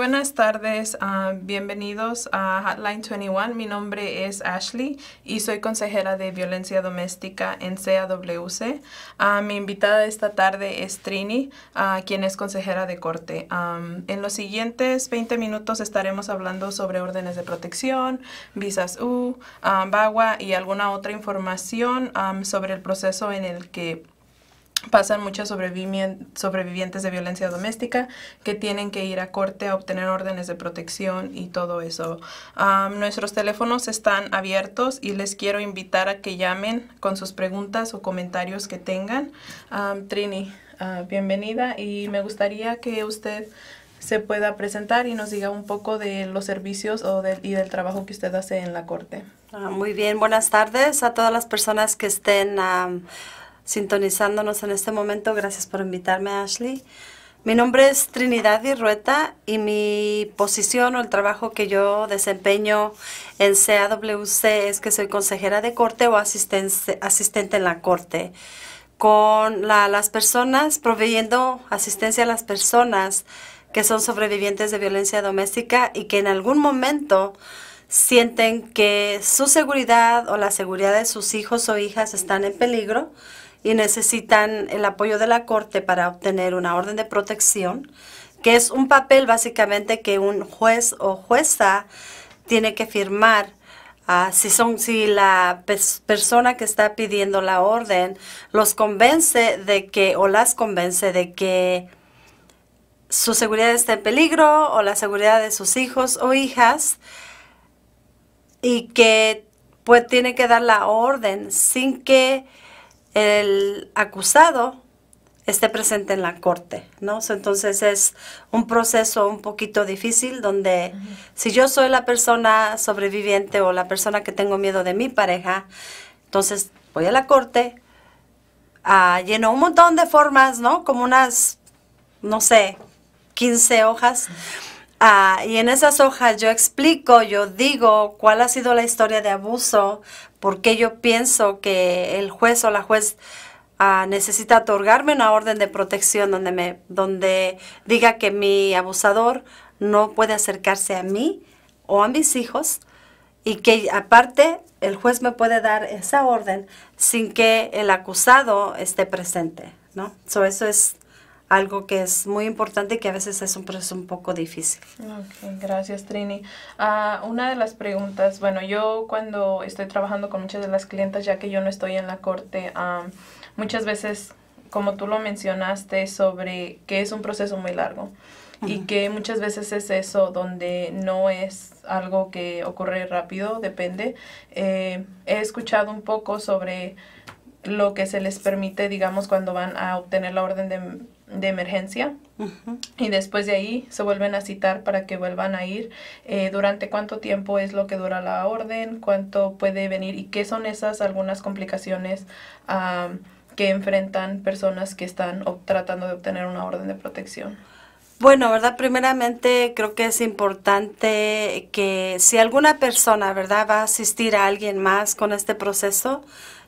buenas tardes, ah, bienvenidos a Hotline 21. Mi nombre es Ashley y soy consejera de violencia doméstica en CAWC. Ah, mi invitada esta tarde es Trini, ah, quien es consejera de corte. en los siguientes 20 minutos estaremos hablando sobre órdenes de protección, visas U, um, y alguna otra información sobre el proceso en el que pasan muchas sobrevivientes de violencia doméstica que tienen que ir a corte a obtener órdenes de protección y todo eso. nuestros teléfonos están abiertos y les quiero invitar a que llamen con sus preguntas o comentarios que tengan. Trini, ah, bienvenida y me gustaría que usted se pueda presentar y nos diga un poco de los servicios o y del trabajo que usted hace en la corte. Ah, muy bien, buenas tardes a todas las personas que estén sintonizándonos en este momento. Gracias por invitarme, Ashley. Mi nombre es Trinidad Irrueta y mi posición o el trabajo que yo desempeño en CAWC es que soy consejera de corte o asistente, asistente en la corte con las personas, proveyendo asistencia a las personas que son sobrevivientes de violencia doméstica y que en algún momento sienten que su seguridad o la seguridad de sus hijos o hijas están en peligro y necesitan el apoyo de la Corte para obtener una orden de protección, que es un papel básicamente que un juez o jueza tiene que firmar ah, si, son, si la persona que está pidiendo la orden los convence de que, o las convence de que su seguridad está en peligro o la seguridad de sus hijos o hijas y que pues tiene que dar la orden sin que el acusado esté presente en la corte, ¿no? Entonces es un proceso un poquito difícil donde si yo soy la persona sobreviviente o la persona que tengo miedo de mi pareja, entonces voy a la corte, ah, lleno un montón de formas, ¿no? Como unas, no sé, 15 hojas. Ah, y en esas hojas yo explico, yo digo cuál ha sido la historia de abuso, por qué yo pienso que el juez o la juez ah, necesita otorgarme una orden de protección donde, me, donde diga que mi abusador no puede acercarse a mí o a mis hijos y que aparte el juez me puede dar esa orden sin que el acusado esté presente, ¿no? eso es algo que es muy importante y que a veces es un proceso un poco difícil. Okay, gracias Trini. Ah, una de las preguntas, bueno, yo cuando estoy trabajando con muchas de las clientas, ya que yo no estoy en la corte, muchas veces, como tú lo mencionaste, sobre que es un proceso muy largo y que muchas veces es eso donde no es algo que ocurre rápido, depende. Eh, he escuchado un poco sobre lo que se les permite, digamos, cuando van a obtener la orden de de emergencia y después de ahí se vuelven a citar para que vuelvan a ir. Eh, ¿Durante cuánto tiempo es lo que dura la orden? ¿Cuánto puede venir? ¿Y qué son esas algunas complicaciones que enfrentan personas que están tratando de obtener una orden de protección? Bueno, ¿verdad? Primeramente creo que es importante que si alguna persona, ¿verdad? Va a asistir a alguien más con este proceso,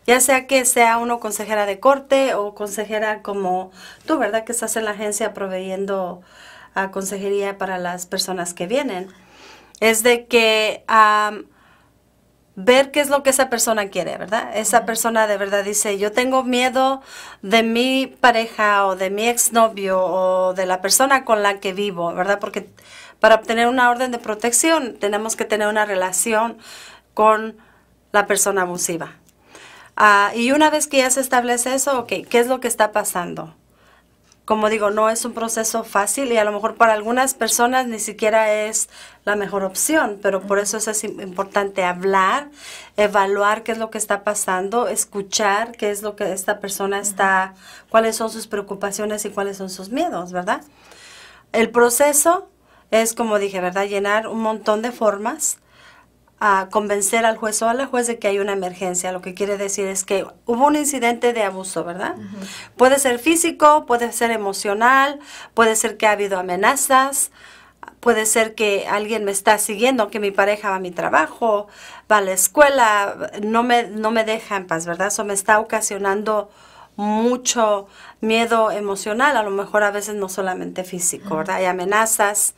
ya sea que sea uno consejera de corte o consejera como tú, ¿verdad? Que estás en la agencia proveyendo a consejería para las personas que vienen, es de que ver qué es lo que esa persona quiere, ¿verdad? Esa persona de verdad dice, yo tengo miedo de mi pareja o de mi exnovio o de la persona con la que vivo, ¿verdad? Porque para obtener una orden de protección tenemos que tener una relación con la persona abusiva. Ah, y una vez que ya se establece eso, ¿qué es lo que está pasando? Como digo, no es un proceso fácil y a lo mejor para algunas personas ni siquiera es la mejor opción, pero por eso es importante hablar, evaluar qué es lo que está pasando, escuchar qué es lo que esta persona está, cuáles son sus preocupaciones y cuáles son sus miedos, ¿verdad? El proceso es, como dije, ¿verdad? Llenar un montón de formas a convencer al juez o a la juez de que hay una emergencia. Lo que quiere decir es que hubo un incidente de abuso, ¿verdad? Puede ser físico, puede ser emocional, puede ser que ha habido amenazas, puede ser que alguien me está siguiendo, que mi pareja va a mi trabajo, va a la escuela, no me, no me deja en paz, ¿verdad? Eso me está ocasionando mucho miedo emocional, a lo mejor a veces no solamente físico, ¿verdad? Hay amenazas.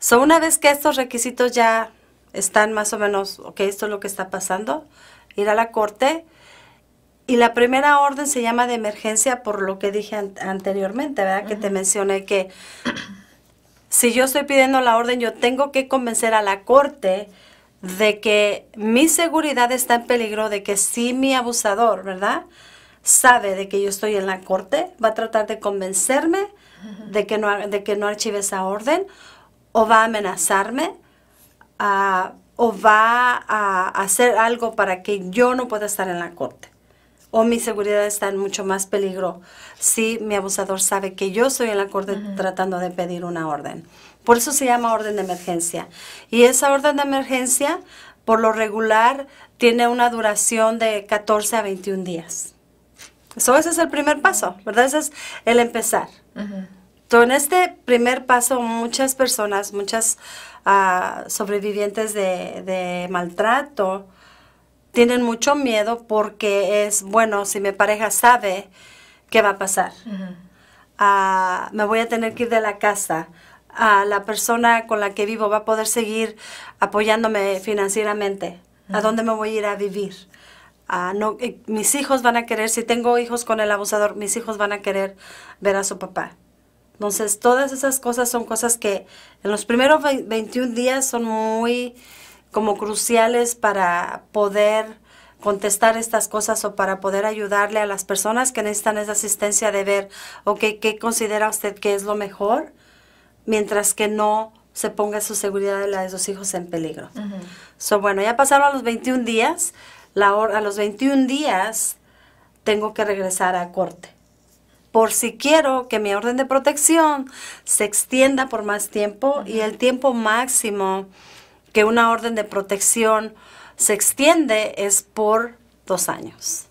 So, una vez que estos requisitos ya están más o menos, ok, esto es lo que está pasando, ir a la corte. Y la primera orden se llama de emergencia por lo que dije anteriormente, ¿verdad? Que te mencioné que si yo estoy pidiendo la orden, yo tengo que convencer a la corte de que mi seguridad está en peligro, de que si mi abusador, ¿verdad? Sabe de que yo estoy en la corte, va a tratar de convencerme de que no, de que no archive esa orden o va a amenazarme o va a hacer algo para que yo no pueda estar en la corte o mi seguridad está en mucho más peligro si mi abusador sabe que yo estoy en la corte tratando de pedir una orden. Por eso se llama orden de emergencia. Y esa orden de emergencia, por lo regular, tiene una duración de 14 a 21 días. Eso ese es el primer paso, ¿verdad? Ese es el empezar en este primer paso, muchas personas, muchas ah, sobrevivientes de, maltrato, tienen mucho miedo porque es, bueno, si mi pareja sabe qué va a pasar, ah, me voy a tener que ir de la casa, ah, la persona con la que vivo va a poder seguir apoyándome financieramente, ¿a dónde me voy a ir a vivir? no, eh, mis hijos van a querer, si tengo hijos con el abusador, mis hijos van a querer ver a su papá. Entonces, todas esas cosas son cosas que en los primeros 21 días son muy como cruciales para poder contestar estas cosas o para poder ayudarle a las personas que necesitan esa asistencia de ver, o ¿qué considera usted que es lo mejor? Mientras que no se ponga su seguridad de la de sus hijos en peligro. So, bueno, ya pasaron los 21 días. La hora, a los 21 días tengo que regresar a corte por si quiero que mi orden de protección se extienda por más tiempo y el tiempo máximo que una orden de protección se extiende es por dos años.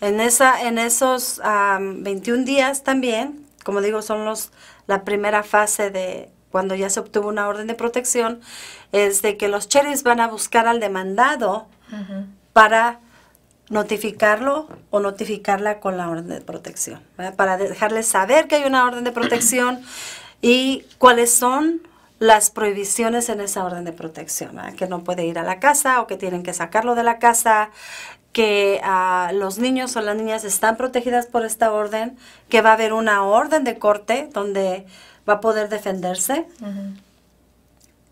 En, esa, en esos 21 días también, como digo, son los, la primera fase de cuando ya se obtuvo una orden de protección, es de que los cherries van a buscar al demandado para notificarlo o notificarla con la orden de protección, para dejarles saber que hay una orden de protección y cuáles son las prohibiciones en esa orden de protección, que no puede ir a la casa o que tienen que sacarlo de la casa, que ah, los niños o las niñas están protegidas por esta orden, que va a haber una orden de corte donde va a poder defenderse.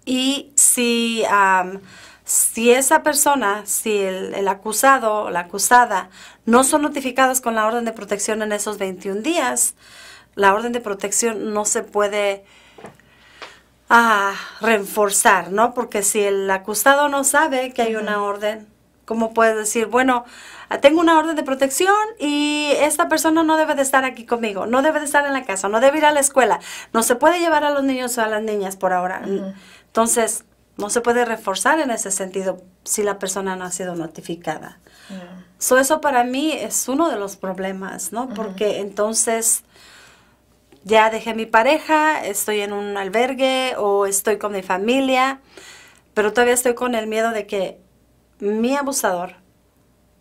Y si si esa persona, si el, acusado o la acusada no son notificados con la orden de protección en esos 21 días, la orden de protección no se puede ah, reforzar, ¿no? Porque si el acusado no sabe que hay una orden, ¿cómo puede decir, bueno, tengo una orden de protección y esta persona no debe de estar aquí conmigo, no debe de estar en la casa, no debe ir a la escuela, no se puede llevar a los niños o a las niñas por ahora? Entonces, no se puede reforzar en ese sentido si la persona no ha sido notificada. eso para mí es uno de los problemas, ¿no? Porque entonces ya dejé mi pareja, estoy en un albergue o estoy con mi familia, pero todavía estoy con el miedo de que mi abusador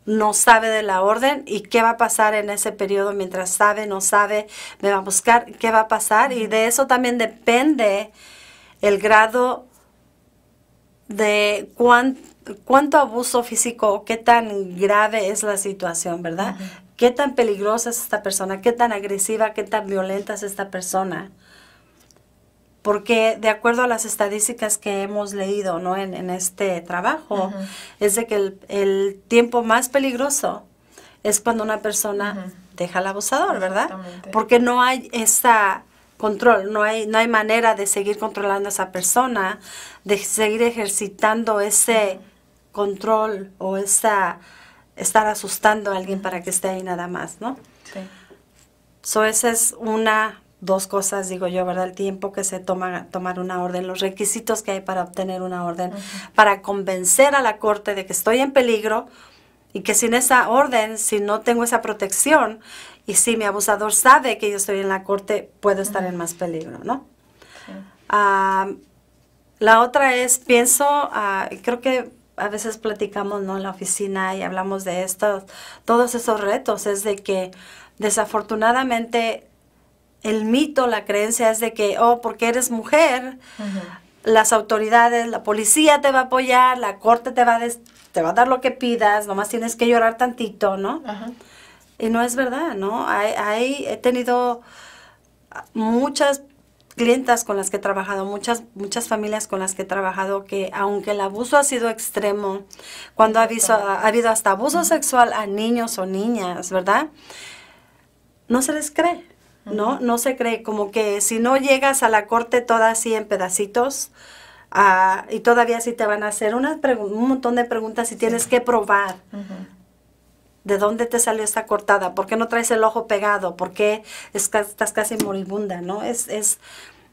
no sabe de la orden y qué va a pasar en ese periodo mientras sabe, no sabe, me va a buscar, qué va a pasar. Y de eso también depende el grado de cuánto abuso físico, qué tan grave es la situación, ¿verdad? ¿Qué tan peligrosa es esta persona? ¿Qué tan agresiva, qué tan violenta es esta persona? Porque de acuerdo a las estadísticas que hemos leído ¿no? en, este trabajo, es de que el, tiempo más peligroso es cuando una persona deja al abusador, ¿verdad? Porque no hay esa control, no hay, no hay manera de seguir controlando a esa persona, de seguir ejercitando ese control o esa, estar asustando a alguien para que esté ahí nada más, ¿no? Sí. So, esa es una, dos cosas, digo yo, ¿verdad? El tiempo que se toma tomar una orden, los requisitos que hay para obtener una orden, para convencer a la corte de que estoy en peligro, y que sin esa orden, si no tengo esa protección, y si mi abusador sabe que yo estoy en la corte, puedo estar en más peligro, ¿no? la otra es, pienso, ah, creo que a veces platicamos en la oficina y hablamos de estos, todos esos retos, es de que desafortunadamente el mito, la creencia es de que, oh, porque eres mujer, las autoridades, la policía te va a apoyar, la corte te va a, te va a dar lo que pidas, nomás tienes que llorar tantito, ¿no? Y no es verdad, ¿no? Hay, he tenido muchas clientas con las que he trabajado, muchas, muchas familias con las que he trabajado, que aunque el abuso ha sido extremo, cuando ha, ha habido hasta abuso sexual a niños o niñas, ¿verdad? No se les cree. ¿no? No se cree, como que si no llegas a la corte toda así en pedacitos, ah, y todavía sí te van a hacer una un montón de preguntas y tienes que probar. ¿De dónde te salió esta cortada? ¿Por qué no traes el ojo pegado? ¿Por qué estás casi moribunda? ¿No? Es,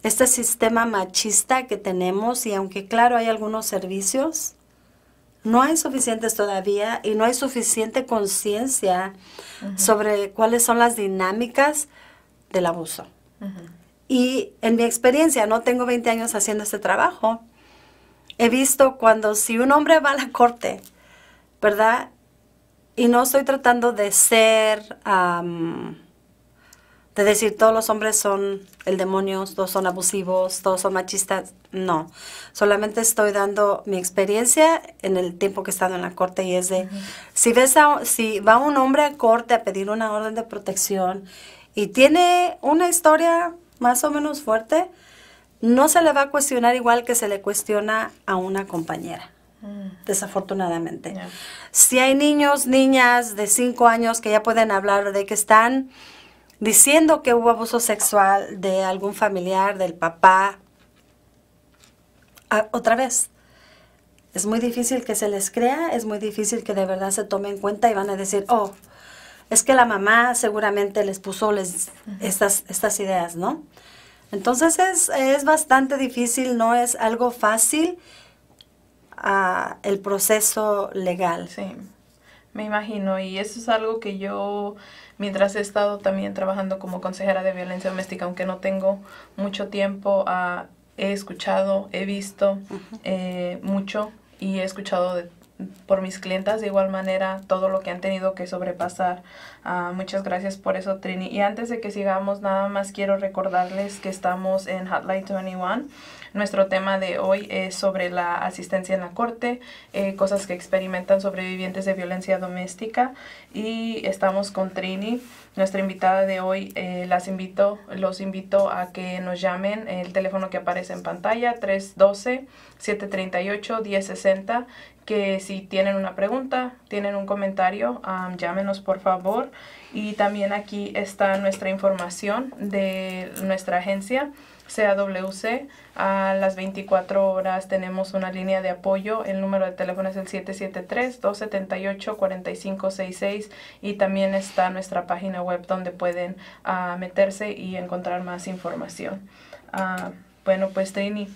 este sistema machista que tenemos y aunque claro hay algunos servicios, no hay suficientes todavía y no hay suficiente conciencia sobre cuáles son las dinámicas del abuso. Y en mi experiencia, no tengo 20 años haciendo este trabajo, he visto cuando si un hombre va a la corte, ¿verdad? Y no estoy tratando de ser, de decir todos los hombres son el demonio, todos son abusivos, todos son machistas, no. Solamente estoy dando mi experiencia en el tiempo que he estado en la corte y es de, si, ves si va un hombre a corte a pedir una orden de protección y tiene una historia más o menos fuerte, no se le va a cuestionar igual que se le cuestiona a una compañera, mm. desafortunadamente. Si hay niños, niñas de 5 años que ya pueden hablar de que están diciendo que hubo abuso sexual de algún familiar, del papá, otra vez. Es muy difícil que se les crea, es muy difícil que de verdad se tome en cuenta y van a decir, oh, es que la mamá seguramente les puso les, estas, estas ideas, ¿no? Entonces es, es, bastante difícil, no es algo fácil ah, el proceso legal. Sí, me imagino. Y eso es algo que yo, mientras he estado también trabajando como consejera de violencia doméstica, aunque no tengo mucho tiempo, ah, he escuchado, he visto eh, mucho y he escuchado de por mis clientas de igual manera, todo lo que han tenido que sobrepasar. Ah, muchas gracias por eso, Trini. Y antes de que sigamos, nada más quiero recordarles que estamos en Hotline 21. Nuestro tema de hoy es sobre la asistencia en la corte, eh, cosas que experimentan sobrevivientes de violencia doméstica. Y estamos con Trini nuestra invitada de hoy, eh, las invito, los invito a que nos llamen el teléfono que aparece en pantalla, 312-738-1060, que si tienen una pregunta, tienen un comentario, llámenos por favor. Y también aquí está nuestra información de nuestra agencia. CAWC. A las 24 horas tenemos una línea de apoyo. El número de teléfono es el 773-278-4566 y también está nuestra página web donde pueden ah, meterse y encontrar más información. Ah, bueno, pues Trini,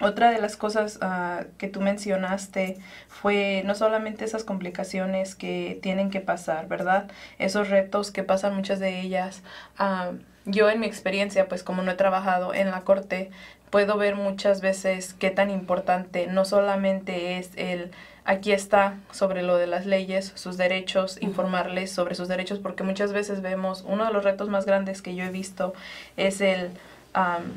otra de las cosas ah, que tú mencionaste fue no solamente esas complicaciones que tienen que pasar, ¿verdad? Esos retos que pasan muchas de ellas. Ah, yo en mi experiencia, pues como no he trabajado en la corte, puedo ver muchas veces qué tan importante no solamente es el aquí está sobre lo de las leyes, sus derechos, informarles sobre sus derechos, porque muchas veces vemos uno de los retos más grandes que yo he visto es el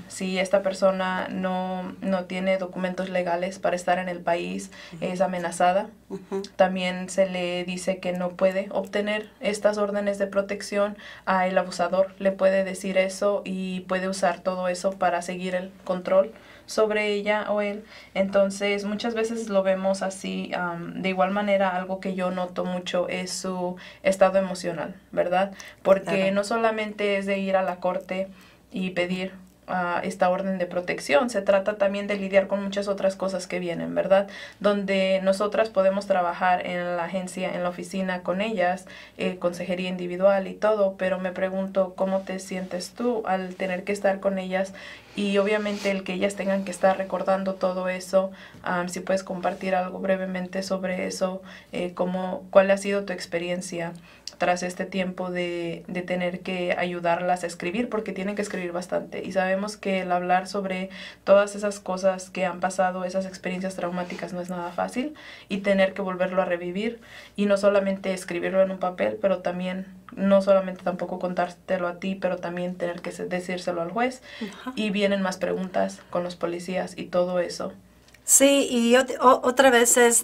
si esta persona no, tiene documentos legales para estar en el país, es amenazada. También se le dice que no puede obtener estas órdenes de protección. A ah, el abusador le puede decir eso y puede usar todo eso para seguir el control sobre ella o él. Entonces muchas veces lo vemos así. de igual manera, algo que yo noto mucho es su estado emocional, ¿verdad? Porque no solamente es de ir a la corte y pedir esta orden de protección, se trata también de lidiar con muchas otras cosas que vienen, ¿verdad? Donde nosotras podemos trabajar en la agencia, en la oficina con ellas, eh, consejería individual y todo, pero me pregunto cómo te sientes tú al tener que estar con ellas y obviamente el que ellas tengan que estar recordando todo eso, si puedes compartir algo brevemente sobre eso, eh, cuál ha sido tu experiencia tras este tiempo de, tener que ayudarlas a escribir, porque tienen que escribir bastante. Y sabemos que el hablar sobre todas esas cosas que han pasado, esas experiencias traumáticas, no es nada fácil. Y tener que volverlo a revivir. Y no solamente escribirlo en un papel, pero también, no solamente tampoco contártelo a ti, pero también tener que decírselo al juez. Y vienen más preguntas con los policías y todo eso. Sí, y otra vez es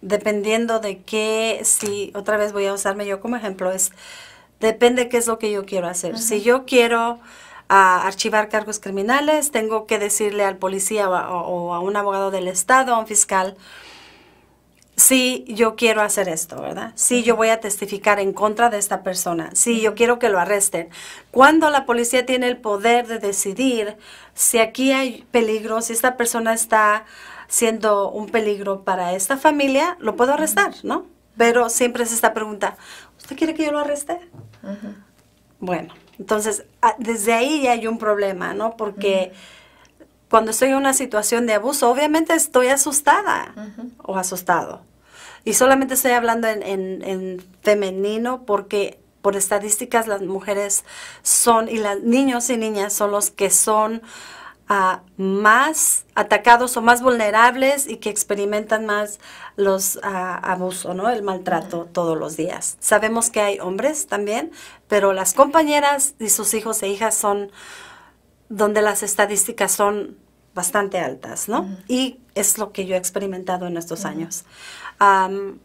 dependiendo de qué, si otra vez voy a usarme yo como ejemplo, es depende qué es lo que yo quiero hacer. Si yo quiero ah, archivar cargos criminales, tengo que decirle al policía o a, un abogado del Estado, a un fiscal, sí, yo quiero hacer esto, ¿verdad? Sí, yo voy a testificar en contra de esta persona. Sí, yo quiero que lo arresten. Cuando la policía tiene el poder de decidir si aquí hay peligro, si esta persona está siendo un peligro para esta familia, lo puedo arrestar, ¿no? Pero siempre es esta pregunta, ¿usted quiere que yo lo arreste? Bueno, entonces, ah, desde ahí ya hay un problema, ¿no? Porque cuando estoy en una situación de abuso, obviamente estoy asustada o asustado. Y solamente estoy hablando en, femenino porque por estadísticas las mujeres son, y los niños y niñas son los que son ah, más atacados o más vulnerables y que experimentan más los uh, ah, abusos, ¿no? El maltrato todos los días. Sabemos que hay hombres también, pero las compañeras y sus hijos e hijas son donde las estadísticas son bastante altas, ¿no? Y es lo que yo he experimentado en estos años. Um,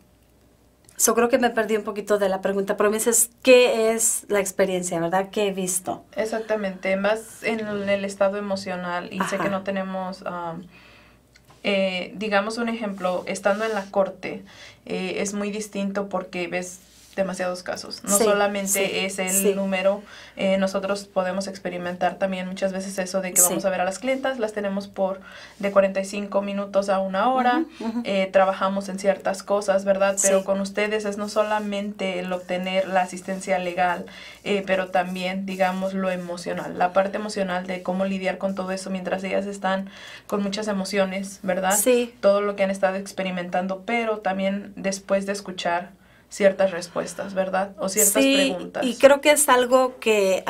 yo creo que me perdí un poquito de la pregunta, pero me dices, ¿qué es la experiencia, verdad? ¿Qué he visto? Exactamente, más en el estado emocional y sé que no tenemos, eh, digamos un ejemplo, estando en la corte, eh, es muy distinto porque ves demasiados casos. No solamente es el número, eh, nosotros podemos experimentar también muchas veces eso de que vamos a ver a las clientas, las tenemos por de 45 minutos a una hora, eh, trabajamos en ciertas cosas, ¿verdad? Pero con ustedes es no solamente el obtener la asistencia legal, eh, pero también, digamos, lo emocional, la parte emocional de cómo lidiar con todo eso mientras ellas están con muchas emociones, ¿verdad? Sí. Todo lo que han estado experimentando, pero también después de escuchar ciertas respuestas, ¿verdad? O ciertas sí, Y creo que es algo que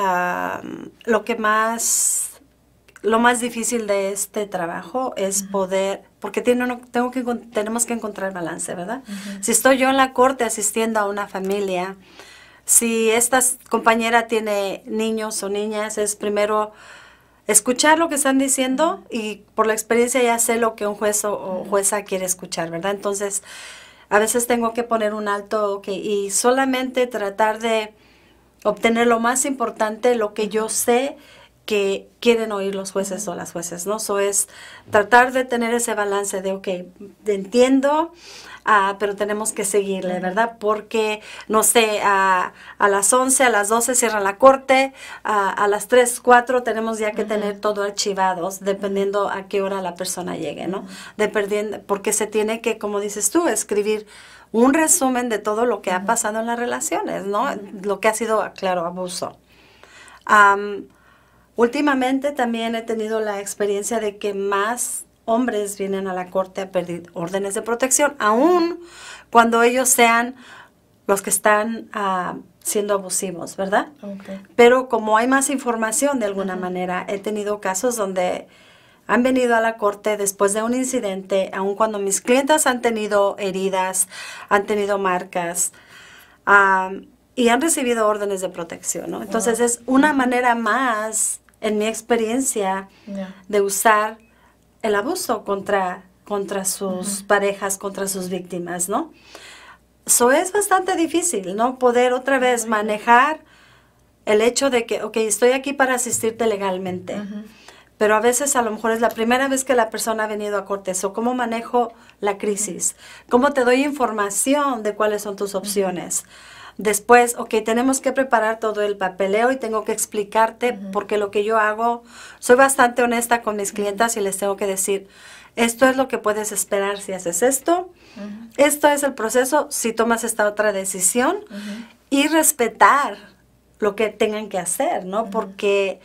lo que más lo más difícil de este trabajo es poder, porque tengo que, tenemos que encontrar balance, ¿verdad? Si estoy yo en la corte asistiendo a una familia, si esta compañera tiene niños o niñas, es primero escuchar lo que están diciendo y por la experiencia ya sé lo que un juez o jueza quiere escuchar, ¿verdad? Entonces, a veces tengo que poner un alto y solamente tratar de obtener lo más importante, lo que yo sé, que quieren oír los jueces o las jueces, ¿no? Eso es tratar de tener ese balance de, ok, entiendo, ah, pero tenemos que seguirle, ¿verdad? Porque, no sé, a, las 11, a las 12 cierra la corte, a las 3, 4 tenemos ya que tener todo archivado, dependiendo a qué hora la persona llegue, ¿no? Dependiendo, porque se tiene que, como dices tú, escribir un resumen de todo lo que ha pasado en las relaciones, ¿no? Lo que ha sido, claro, abuso. Últimamente también he tenido la experiencia de que más hombres vienen a la corte a pedir órdenes de protección, aún cuando ellos sean los que están ah, siendo abusivos, ¿verdad? Pero como hay más información de alguna manera, he tenido casos donde han venido a la corte después de un incidente, aun cuando mis clientas han tenido heridas, han tenido marcas. Ah, y han recibido órdenes de protección, ¿no? Entonces es una manera más en mi experiencia de usar el abuso contra, contra sus parejas, contra sus víctimas, ¿no? eso es bastante difícil, ¿no? Poder otra vez manejar el hecho de que, ok, estoy aquí para asistirte legalmente, pero a veces a lo mejor es la primera vez que la persona ha venido a corte, o cómo manejo la crisis, cómo te doy información de cuáles son tus opciones. Después, ok, tenemos que preparar todo el papeleo y tengo que explicarte porque lo que yo hago, soy bastante honesta con mis clientas y les tengo que decir, esto es lo que puedes esperar si haces esto, esto es el proceso si tomas esta otra decisión y respetar lo que tengan que hacer, ¿no? Porque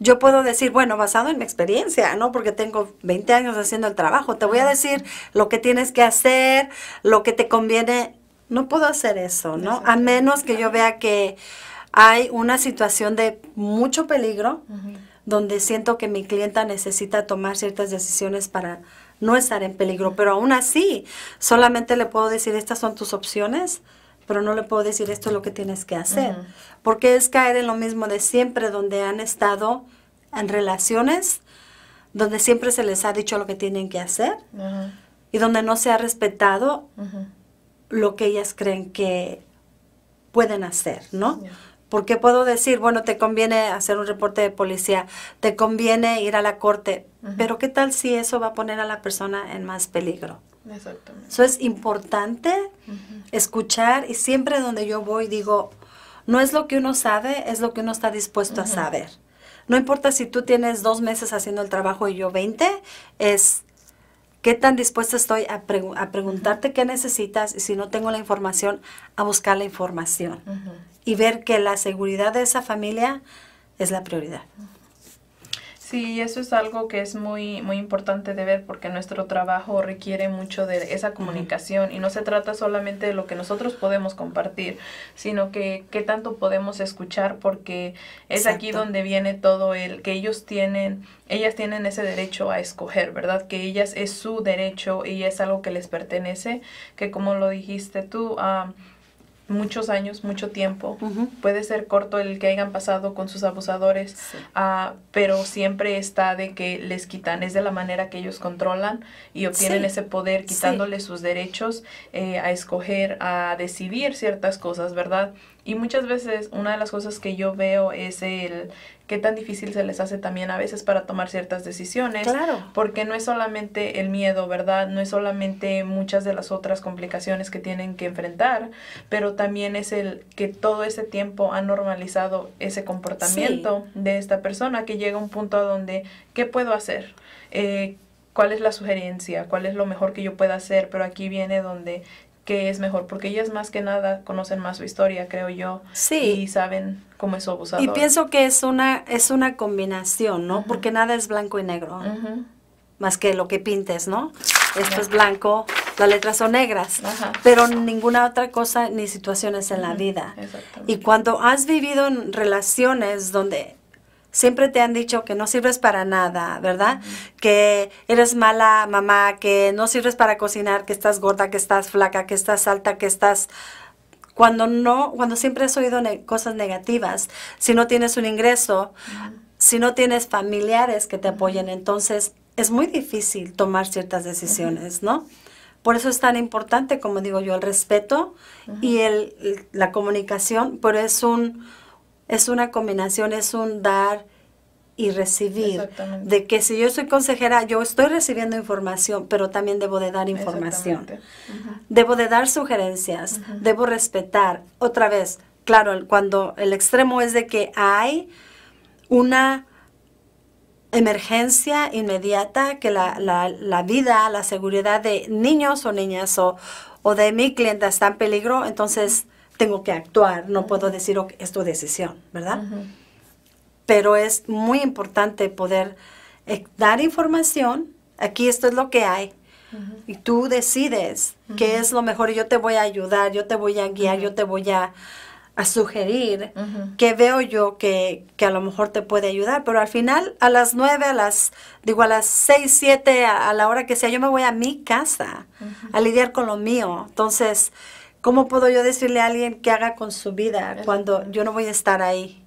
yo puedo decir, bueno, basado en mi experiencia, ¿no? Porque tengo 20 años haciendo el trabajo, te voy a decir lo que tienes que hacer, lo que te conviene no puedo hacer eso, ¿no? A menos que yo vea que hay una situación de mucho peligro donde siento que mi clienta necesita tomar ciertas decisiones para no estar en peligro, pero aún así solamente le puedo decir estas son tus opciones, pero no le puedo decir esto es lo que tienes que hacer, porque es caer en lo mismo de siempre donde han estado en relaciones, donde siempre se les ha dicho lo que tienen que hacer y donde no se ha respetado lo que ellas creen que pueden hacer, ¿no? Porque puedo decir, bueno, te conviene hacer un reporte de policía, te conviene ir a la corte, pero ¿qué tal si eso va a poner a la persona en más peligro? Exactamente. Eso es importante escuchar y siempre donde yo voy digo, no es lo que uno sabe, es lo que uno está dispuesto a saber. No importa si tú tienes dos meses haciendo el trabajo y yo 20, es ¿Qué tan dispuesta estoy a, preguntarte qué necesitas y si no tengo la información, a buscar la información? Y ver que la seguridad de esa familia es la prioridad. Sí, eso es algo que es muy, muy importante de ver porque nuestro trabajo requiere mucho de esa comunicación y no se trata solamente de lo que nosotros podemos compartir, sino que qué tanto podemos escuchar porque es aquí donde viene todo el que ellos tienen, ellas tienen ese derecho a escoger, ¿verdad? Que ellas es su derecho y es algo que les pertenece, que como lo dijiste tú, a muchos años, mucho tiempo. Puede ser corto el que hayan pasado con sus abusadores, ah, pero siempre está de que les quitan, es de la manera que ellos controlan y obtienen ese poder, quitándoles sus derechos eh, a escoger, a decidir ciertas cosas, ¿verdad? Y muchas veces una de las cosas que yo veo es el qué tan difícil se les hace también a veces para tomar ciertas decisiones. Claro. Porque no es solamente el miedo, ¿verdad? No es solamente muchas de las otras complicaciones que tienen que enfrentar, pero también es el que todo ese tiempo ha normalizado ese comportamiento de esta persona que llega a un punto donde, ¿qué puedo hacer? Eh, cuál es la sugerencia, cuál es lo mejor que yo pueda hacer, pero aquí viene donde que es mejor, porque ellas más que nada conocen más su historia, creo yo, sí. y saben cómo es su abusador. Y pienso que es una, es una combinación, ¿no? Porque nada es blanco y negro, más que lo que pintes, ¿no? Esto es blanco, las letras son negras, pero ninguna otra cosa ni situaciones en la vida. Y cuando has vivido en relaciones donde siempre te han dicho que no sirves para nada, ¿verdad? Que eres mala mamá, que no sirves para cocinar, que estás gorda, que estás flaca, que estás alta, que estás cuando no, cuando siempre has oído cosas negativas, si no tienes un ingreso, si no tienes familiares que te apoyen, entonces es muy difícil tomar ciertas decisiones, ¿no? Por eso es tan importante, como digo yo, el respeto y el, la comunicación, pero es un es una combinación, es un dar y recibir. De que si yo soy consejera, yo estoy recibiendo información, pero también debo de dar información. Debo de dar sugerencias, debo respetar. Otra vez, claro, cuando el extremo es de que hay una emergencia inmediata, que la, la, la vida, la seguridad de niños o niñas o, o de mi clienta está en peligro, entonces tengo que actuar, no puedo decir es tu decisión, ¿verdad? Pero es muy importante poder eh, dar información, aquí esto es lo que hay, y tú decides qué es lo mejor, yo te voy a ayudar, yo te voy a guiar, yo te voy a, sugerir qué veo yo que, que, a lo mejor te puede ayudar, pero al final a las nueve, a las, digo a las seis, siete, a la hora que sea, yo me voy a mi casa a lidiar con lo mío, entonces ¿Cómo puedo yo decirle a alguien que haga con su vida cuando yo no voy a estar ahí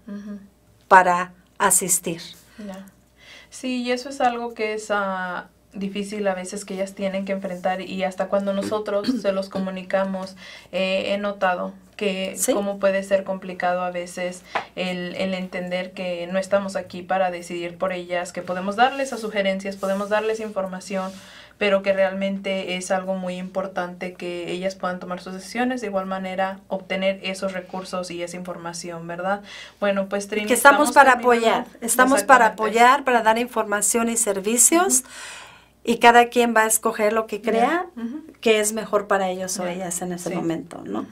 para asistir? Sí, y eso es algo que es ah, difícil a veces que ellas tienen que enfrentar y hasta cuando nosotros se los comunicamos, eh, he notado que cómo puede ser complicado a veces el, entender que no estamos aquí para decidir por ellas, que podemos darles sugerencias, podemos darles información, pero que realmente es algo muy importante que ellas puedan tomar sus decisiones, de igual manera obtener esos recursos y esa información, ¿verdad? Bueno, pues Trini. estamos, para apoyar, estamos para apoyar, para dar información y servicios y cada quien va a escoger lo que crea que es mejor para ellos o ellas en ese momento, ¿no?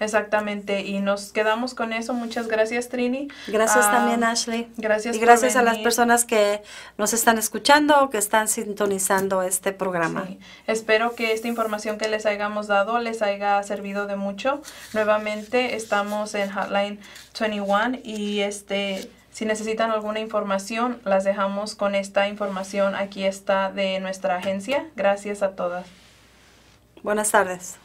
Exactamente, y nos quedamos con eso. Muchas gracias, Trini. Gracias ah, también, Ashley. Gracias. Y gracias a las personas que nos están escuchando o que están sintonizando este programa. Espero que esta información que les hayamos dado les haya servido de mucho. Nuevamente estamos en Hotline 21 y este si necesitan alguna información, las dejamos con esta información. Aquí está de nuestra agencia. Gracias a todas. Buenas tardes.